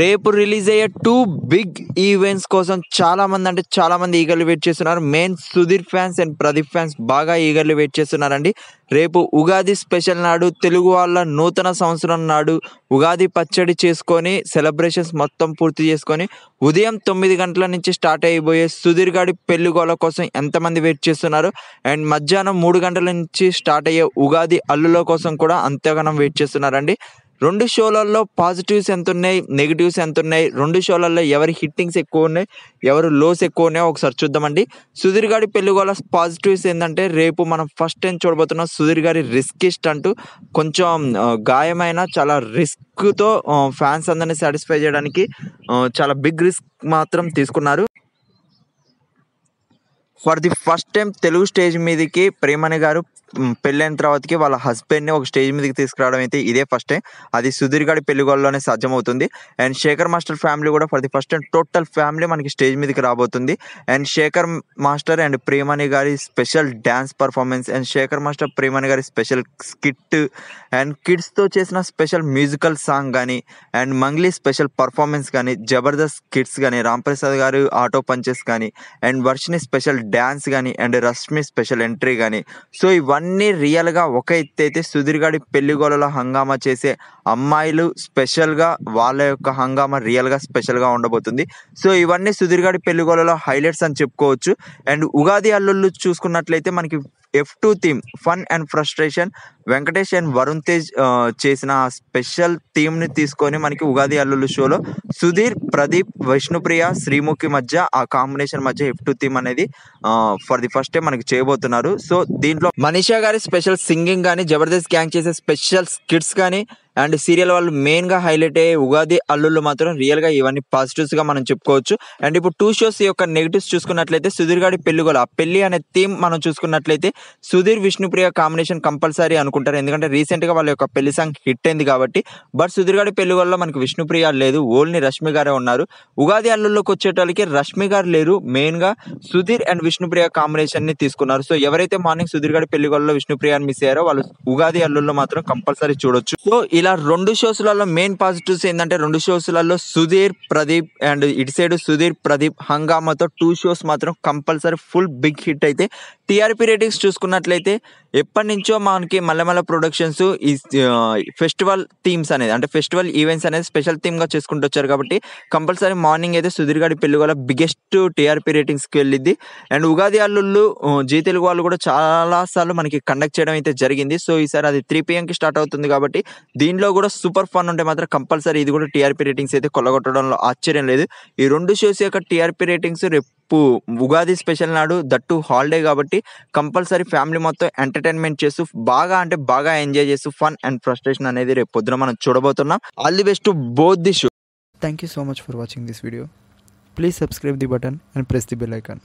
రేపు రిలీజ్ అయ్యే two big events కోసం చాలా మంది అంటే చాలా మంది ఈగర్లు వెయిట్ చేస్తున్నారు main Sudheer fans and Pradeep fans బాగా ఈగర్లు వెయిట్ చేస్తున్నారండి రేపు ఉగాది స్పెషల్ నాడు తెలుగు వాళ్ళ నూతన సంవత్సరం నాడు ఉగాది పచ్చడి చేసుకొని సెలబ్రేషన్స్ మొత్తం పూర్తి చేసుకొని ఉదయం తొమ్మిది గంటల నుంచి స్టార్ట్ అయిపోయే సుధీర్ గాడి పెళ్ళిగోల కోసం ఎంతమంది వెయిట్ చేస్తున్నారు అండ్ మధ్యాహ్నం మూడు గంటల నుంచి స్టార్ట్ అయ్యే ఉగాది అల్లుల కోసం కూడా అంతగానం వెయిట్ చేస్తున్నారండి రెండు షోలలో పాజిటివ్స్ ఎంత ఉన్నాయి నెగిటివ్స్ ఎంత ఉన్నాయి రెండు షోలలో ఎవరి హిట్టింగ్స్ ఎక్కువ ఉన్నాయి ఎవరు లోస్ ఎక్కువ ఉన్నాయో ఒకసారి చూద్దామండి సుధీర్ గారి పెళ్ళిగోల పాజిటివ్స్ ఏంటంటే రేపు మనం ఫస్ట్ టైం చూడబోతున్నాం సుధీర్ గారి రిస్కిస్ట్ అంటూ కొంచెం గాయమైన చాలా రిస్క్తో ఫ్యాన్స్ అందరిని సాటిస్ఫై చేయడానికి చాలా బిగ్ రిస్క్ మాత్రం తీసుకున్నారు for the first time Telugu stage మీదకి ప్రేమణి గారు పెళ్ళైన తర్వాతకి వాళ్ళ హస్బెండ్ని ఒక స్టేజ్ మీదకి తీసుకురావడం అయితే ఇదే ఫస్ట్ టైం అది సుధీర్ గారి పెళ్లిగోళ్ళలోనే సాధ్యమవుతుంది అండ్ శేఖర్ మాస్టర్ ఫ్యామిలీ కూడా for the first time total family మనకి స్టేజ్ మీదకి రాబోతుంది and Shekhar master and Premani గారి special dance performance and Shekhar master Premani గారి స్పెషల్ స్కిట్ అండ్ కిడ్స్తో చేసిన స్పెషల్ మ్యూజికల్ సాంగ్ కానీ అండ్ మంగ్లీ స్పెషల్ పర్ఫార్మెన్స్ కానీ జబర్దస్త్ కిడ్స్ కానీ రామ్ ప్రసాద్ గారు ఆటో పంచెస్ కానీ అండ్ వర్షిని స్పెషల్ డ్యాన్స్ కానీ అండ్ రష్మి స్పెషల్ ఎంట్రీ కానీ సో ఇవన్నీ రియల్గా ఒక ఎత్తు అయితే సుధీర్గాడి పెళ్లిగోలలో హంగామా చేసే అమ్మాయిలు స్పెషల్గా వాళ్ళ యొక్క హంగామా రియల్గా స్పెషల్గా ఉండబోతుంది సో ఇవన్నీ సుధీర్గాడి పెళ్లిగోలలో హైలైట్స్ అని చెప్పుకోవచ్చు అండ్ ఉగాది అల్లుళ్ళు చూసుకున్నట్లయితే మనకి F two theme fun and frustration Venkatesh and Varun Tej చేసిన స్పెషల్ థీమ్ ని తీసుకొని మనకి ఉగాది అల్లులు షోలో సుధీర్ ప్రదీప్ విష్ణుప్రియ శ్రీముఖి మధ్య ఆ కాంబినేషన్ మధ్య ఎఫ్ టు థీమ్ అనేది ఫర్ ది ఫస్ట్ టైం మనకి చేయబోతున్నారు సో దీంట్లో మనీషా గారి స్పెషల్ సింగింగ్ కానీ జబర్దస్త్ గ్యాంగ్ చేసే స్పెషల్ స్కిట్స్ కానీ అండ్ సీరియల్ వాళ్ళు మెయిన్ గా హైలైట్ అయ్యే ఉగాది అల్లుళ్ళు మాత్రం రియల్ గా ఇవన్నీ పాజిటివ్స్ గా మనం చెప్పుకోవచ్చు అండ్ ఇప్పుడు టూ షోస్ యొక్క నెగిటివ్స్ చూసుకున్నట్లయితే సుధీర్ గారి పెళ్లి ఆ పెళ్లి అనే థీమ్ మనం చూసుకున్నట్లయితే సుధీర్ విష్ణుప్రియ కాంబినేషన్ కంపల్సరీ అనుకుంటున్నాం అనుకుంటారు ఎందుకంటే రీసెంట్గా వాళ్ళ యొక్క పెళ్లి సాంగ్ హిట్ అయింది కాబట్టి బట్ సుధీర్గాడి పెళ్లి వల్ల మనకు విష్ణుప్రియ లేదు ఓన్లీ రష్మి గారే ఉన్నారు ఉగాది అల్లుల్లోకి వచ్చేటోళ్ళకి రష్మి గారు లేరు మెయిన్గా సుధీర్ అండ్ విష్ణుప్రియ కాంబినేషన్ని తీసుకున్నారు సో ఎవరైతే మార్నింగ్ సుధీర్ గారి పెళ్లి వల్ల మిస్ అయ్యారో వాళ్ళు ఉగాది అల్లుల్లో మాత్రం కంపల్సరీ చూడొచ్చు సో ఇలా రెండు షోస్లలో మెయిన్ పాజిటివ్స్ ఏంటంటే రెండు షోస్లలో సుధీర్ ప్రదీప్ అండ్ ఇటు సైడ్ సుధీర్ ప్రదీప్ హంగామాతో టూ షోస్ మాత్రం కంపల్సరీ ఫుల్ బిగ్ హిట్ అయితే టీఆర్పీ రేటింగ్స్ చూసుకున్నట్లయితే ఎప్పటి నుంచో మనకి మళ్ళీ మల్లమల్ల ప్రొడక్షన్స్ ఈ ఫెస్టివల్ థీమ్స్ అనేది అంటే ఫెస్టివల్ ఈవెంట్స్ అనేది స్పెషల్ థీమ్గా చేసుకుంటూ వచ్చారు కాబట్టి కంపల్సరీ మార్నింగ్ అయితే సుధీర్గాడి పెళ్ళిగల పెళ్లి వల్ల బిగ్గెస్ట్ టీఆర్పీ రేటింగ్స్కి వెళ్ళింది అండ్ ఉగాది అల్లుళ్ళు జీ తెలుగు వాళ్ళు కూడా చాలాసార్లు మనకి కండక్ట్ చేయడం అయితే జరిగింది సో ఈసారి అది త్రీ పిఎంకి స్టార్ట్ అవుతుంది కాబట్టి దీనిలో కూడా సూపర్ ఫన్ ఉంటే మాత్రం కంపల్సరీ ఇది కూడా టీఆర్పీ రేటింగ్స్ అయితే కొలగొట్టడంలో ఆశ్చర్యం లేదు ఈ రెండు షోస్ యొక్క టీఆర్పీ రేటింగ్స్ రేపు ఉగాది స్పెషల్ నాడు దట్టు హాలిడే కాబట్టి కంపల్సరీ ఫ్యామిలీ మొత్తం ఎంటర్టైన్మెంట్ చేస్తూ బాగా అంటే బాగా ఎంజాయ్ చేస్తూ ఫన్ అండ్ ఫ్రస్ట్రేషన్ అనేది రేపు పొద్దున మనం చూడబోతున్నాం all the best both the show thank you so much for watching this video please subscribe the button and press the bell icon